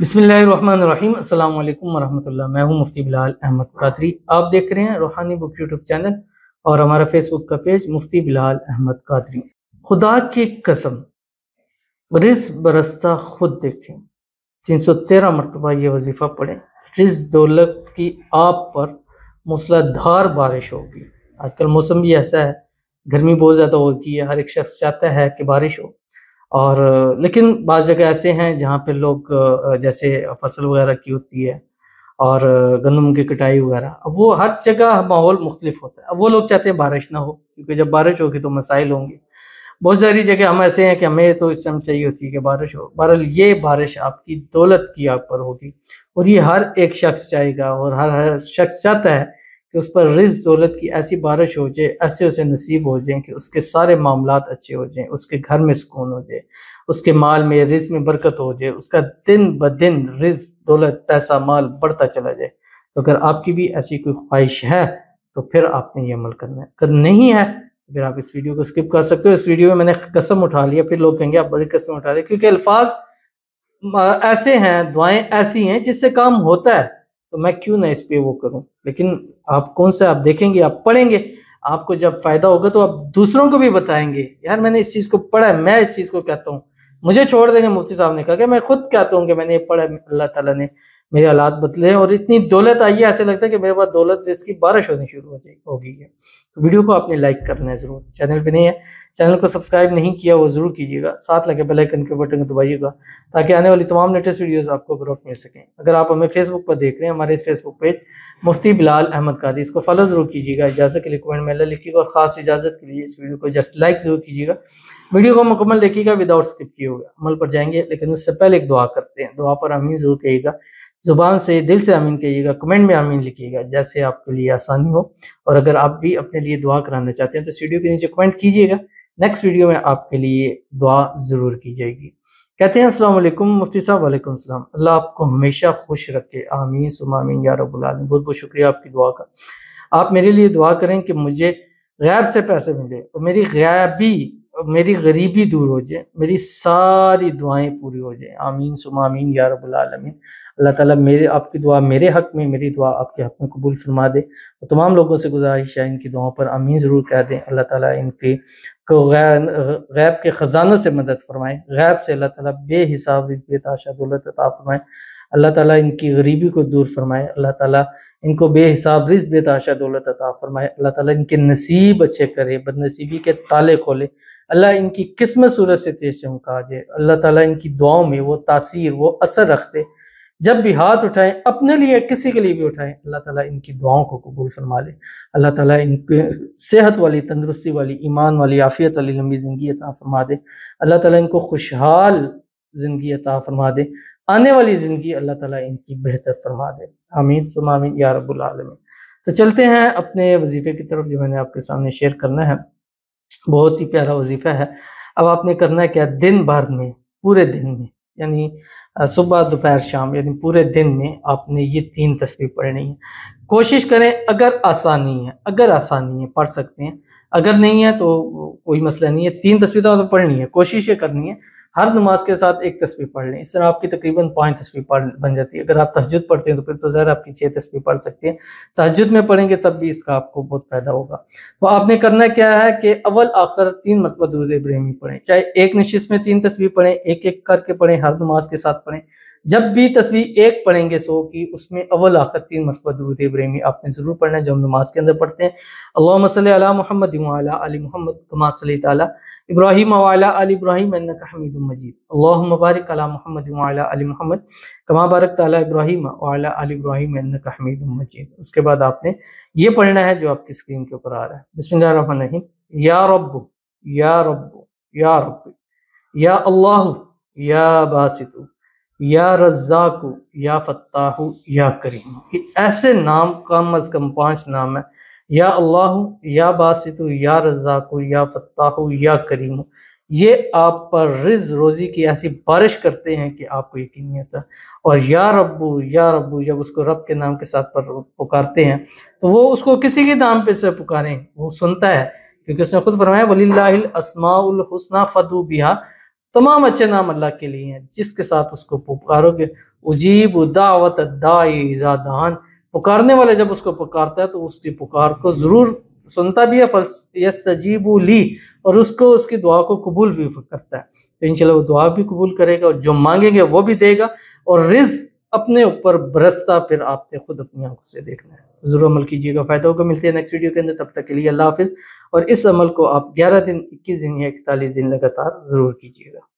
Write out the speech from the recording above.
بسم اللہ الرحمن الرحیم السلام علیکم ورحمت اللہ میں ہوں مفتی بلال احمد قادری آپ دیکھ رہے ہیں روحانی بک یوٹیوب چینل اور ہمارا فیس بک کا پیج مفتی بلال احمد قادری خدا کی قسم رز برستا خود دیکھیں تین سو تیرہ مرتبہ یہ وظیفہ پڑھیں رز دولت کی آپ پر موسلا دھار بارش ہوگی آج کل موسم بھی ایسا ہے گرمی بہت زیادہ ہوگی ہے ہر ایک شخص چاہتا ہے کہ بارش ہو اور لیکن بعض جگہ ایسے ہیں جہاں پہ لوگ جیسے فصل وغیرہ کی ہوتی ہے اور گندم کی کٹائی وغیرہ اب وہ ہر جگہ ماحول مختلف ہوتا ہے اب وہ لوگ چاہتے ہیں بارش نہ ہو کیونکہ جب بارش ہوگی تو مسائل ہوں گے بہت ساری جگہ ہم ایسے ہیں کہ ہمیں تو اس ٹائم چاہیے ہوتی ہے کہ بارش ہو بہرحال یہ بارش آپ کی دولت کی آپ پر ہوگی اور یہ ہر ایک شخص چاہے گا اور ہر ہر شخص چاہتا ہے کہ اس پر رز دولت کی ایسی بارش ہو جائے ایسے اسے نصیب ہو جائیں کہ اس کے سارے معاملات اچھے ہو جائیں اس کے گھر میں سکون ہو جائے اس کے مال میں رز میں برکت ہو جائے اس کا دن بدن رز دولت پیسہ مال بڑھتا چلا جائے تو اگر آپ کی بھی ایسی کوئی خواہش ہے تو پھر آپ نے یہ عمل کرنا ہے اگر نہیں ہے تو پھر آپ اس ویڈیو کو اسکپ کر سکتے ہو اس ویڈیو میں میں نے قسم اٹھا لیا پھر لوگ کہیں گے آپ بڑی قسم اٹھا دیں کیونکہ الفاظ ایسے ہیں دعائیں ایسی ہیں جس سے کام ہوتا ہے تو میں کیوں نہ اس پہ وہ کروں لیکن آپ کون سا آپ دیکھیں گے آپ پڑھیں گے آپ کو جب فائدہ ہوگا تو آپ دوسروں کو بھی بتائیں گے یار میں نے اس چیز کو پڑھا ہے میں اس چیز کو کہتا ہوں مجھے چھوڑ دیں گے مفتی صاحب نے کہا کہ میں خود کہتا ہوں کہ میں نے یہ پڑھا اللہ تعالیٰ نے میرے حالات بدلے اور اتنی دولت آئی ہے ایسے لگتا ہے کہ میرے پاس دولت اس کی بارش ہونی شروع ہو جائے ہے تو ویڈیو کو آپ نے لائک کرنا ہے ضرور چینل پہ نہیں ہے چینل کو سبسکرائب نہیں کیا وہ ضرور کیجیے گا ساتھ لگے بیل آئکن کے بٹن کو دبائیے گا تاکہ آنے والی تمام لیٹسٹ ویڈیوز آپ کو بروک مل سکیں اگر آپ ہمیں فیس بک پر دیکھ رہے ہیں ہمارے اس facebook page Mufti Bilal Ahmad Qadri اس کو فالو ضرور کیجیے گا اجازت کے لیے کمنٹ میں اللہ لکھیے گا اور خاص اجازت کے لیے اس ویڈیو کو جسٹ لائک ضرور کیجیے گا ویڈیو کو مکمل دیکھیے گا وداؤٹ اسکپ کیے ہوگا عمل پر جائیں گے لیکن اس سے پہلے ایک دعا کرتے ہیں دعا پر امین ضرور کہیے گا زبان سے دل سے آمین کہیے گا کمنٹ میں آمین لکھیے گا جیسے آپ کے لیے آسانی ہو اور اگر آپ بھی اپنے لیے دعا کرانا چاہتے ہیں تو ویڈیو کے نیچے کمنٹ کیجیے گا نیکسٹ ویڈیو میں آپ کے لیے دعا ضرور کی جائے گی کہتے ہیں السلام علیکم مفتی صاحب وعلیکم السلام اللہ آپ کو ہمیشہ خوش رکھے آمین سم آمین یا رب العالمین بہت بہت شکریہ آپ کی دعا کا آپ میرے لیے دعا کریں کہ مجھے غیب سے پیسے ملے اور میری غیبی میری غریبی دور ہو جائے میری ساری دعائیں پوری ہو جائیں آمین سم آمین یا رب العالمین اللہ تعالیٰ میرے آپ کی دعا میرے حق میں میری دعا آپ کے حق میں قبول فرما دے اور تمام لوگوں سے گزارش ہے ان کی دعاؤں پر امین ضرور کہہ دیں اللہ تعالیٰ ان کے غیب کے خزانوں سے مدد فرمائے غیب سے اللہ تعالیٰ بے حساب تاشا بے دولت عطا فرمائے اللہ تعالیٰ ان کی غریبی کو دور فرمائے اللہ تعالیٰ ان کو بے حساب رزق بے تاشا دولت عطا فرمائے اللہ تعالیٰ ان کے نصیب اچھے کرے بد نصیبی کے تالے کھولے اللہ ان کی قسمت صورت سے تیز چمکا دے اللہ تعالیٰ ان کی دعاؤں میں وہ تاثیر وہ اثر رکھ دے جب بھی ہاتھ اٹھائیں اپنے لیے کسی کے لیے بھی اٹھائیں اللہ تعالیٰ ان کی دعاؤں کو قبول فرما لے اللہ تعالیٰ ان کے صحت والی تندرستی والی ایمان والی عافیت والی لمبی زندگی عطا فرما دے اللہ تعالیٰ ان کو خوشحال زندگی عطا فرما دے آنے والی زندگی اللہ تعالیٰ ان کی بہتر فرما دے آمین سم آمین یا رب العالمین تو چلتے ہیں اپنے وظیفے کی طرف جو میں نے آپ کے سامنے شیئر کرنا ہے بہت ہی پیارا وظیفہ ہے اب آپ نے کرنا ہے کیا دن بھر میں پورے دن میں یعنی صبح دوپہر شام یعنی پورے دن میں آپ نے یہ تین تصویر پڑھنی ہے کوشش کریں اگر آسانی ہے اگر آسانی ہے پڑھ سکتے ہیں اگر نہیں ہے تو کوئی مسئلہ نہیں ہے تین تصویر تو پڑھنی ہے کوشش یہ کرنی ہے ہر نماز کے ساتھ ایک تصویر پڑھ لیں اس طرح آپ کی تقریباً پانچ تصویر پڑھ بن جاتی ہے اگر آپ تہجد پڑھتے ہیں تو پھر تو ظاہر آپ کی چھ تصویر پڑھ سکتے ہیں تہجد میں پڑھیں گے تب بھی اس کا آپ کو بہت فائدہ ہوگا تو آپ نے کرنا کیا ہے کہ اول آخر تین مرتبہ درود ابراہیمی پڑھیں چاہے ایک نشست میں تین تصویر پڑھیں ایک ایک کر کے پڑھیں ہر نماز کے ساتھ پڑھیں جب بھی تسبیح ایک پڑھیں گے سو کی اس میں اول آخر تین مرتبہ درود ابراہیمی آپ نے ضرور پڑھنا ہے جو ہم نماز کے اندر پڑھتے ہیں اللہم صلی علی محمد علی محمد کما صلی تعالی ابراہیم علی ابراہیم حمید مجید اللہم بارک علی محمد وعلا علی محمد کما تعالی ابراہیم علی ابراہیم انکا حمید مجید اس کے بعد آپ نے یہ پڑھنا ہے جو آپ کی سکرین کے اوپر آ رہا ہے یا رب یا رب یا رب یا اللہ یا باسطو یا رزاق یا فتح یا کریم ایسے نام کم از کم پانچ نام ہیں یا اللہ یا باسط یا رزاق یا فتح یا کریم یہ آپ پر رز روزی کی ایسی بارش کرتے ہیں کہ آپ کو نہیں ہے اور یا ربو یا ربو جب اس کو رب کے نام کے ساتھ پر پکارتے ہیں تو وہ اس کو کسی کے نام پہ سے پکاریں وہ سنتا ہے کیونکہ اس نے خود فرمایا ولی اللہ الاسماء الحسنہ فدو بیہا تمام اچھے نام اللہ کے لیے ہیں جس کے ساتھ اس کو پکارو گے عجیب دعوت دعوت زادان پکارنے والے جب اس کو پکارتا ہے تو اس کی پکار کو ضرور سنتا بھی ہے فلس یس لی اور اس کو اس کی دعا کو قبول بھی کرتا ہے تو انشاءاللہ وہ دعا بھی قبول کرے گا اور جو مانگیں گے وہ بھی دے گا اور رزق اپنے اوپر برستا پھر آپ نے خود اپنی آنکھوں سے دیکھنا ہے ضرور عمل کیجیے گا فائدہ ہوگا ملتے ہیں نیکسٹ ویڈیو کے اندر تب تک کے لیے اللہ حافظ اور اس عمل کو آپ گیارہ دن اکیس دن یا اکتالیس دن لگاتار ضرور کیجیے گا